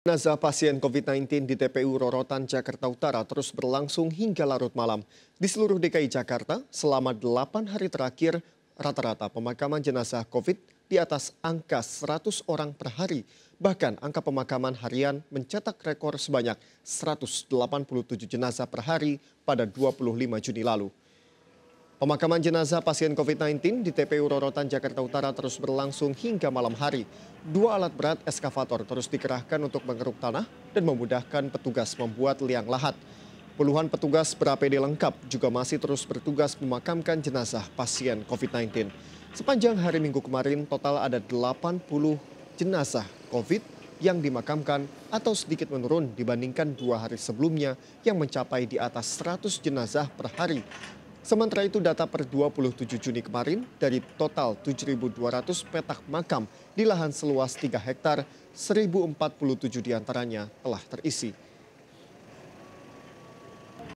Jenazah pasien COVID-19 di TPU Rorotan, Jakarta Utara terus berlangsung hingga larut malam. Di seluruh DKI Jakarta, selama 8 hari terakhir, rata-rata pemakaman jenazah COVID di atas angka 100 orang per hari. Bahkan angka pemakaman harian mencetak rekor sebanyak 187 jenazah per hari pada 25 Juni lalu. Pemakaman jenazah pasien COVID-19 di TPU Rorotan, Jakarta Utara terus berlangsung hingga malam hari. Dua alat berat eskavator terus dikerahkan untuk mengeruk tanah dan memudahkan petugas membuat liang lahat. Puluhan petugas ber-APD lengkap juga masih terus bertugas memakamkan jenazah pasien COVID-19. Sepanjang hari Minggu kemarin, total ada 80 jenazah COVID yang dimakamkan atau sedikit menurun dibandingkan dua hari sebelumnya yang mencapai di atas 100 jenazah per hari. Sementara itu data per 27 Juni kemarin dari total 7.200 petak makam di lahan seluas 3 hektar, 1.047 diantaranya telah terisi.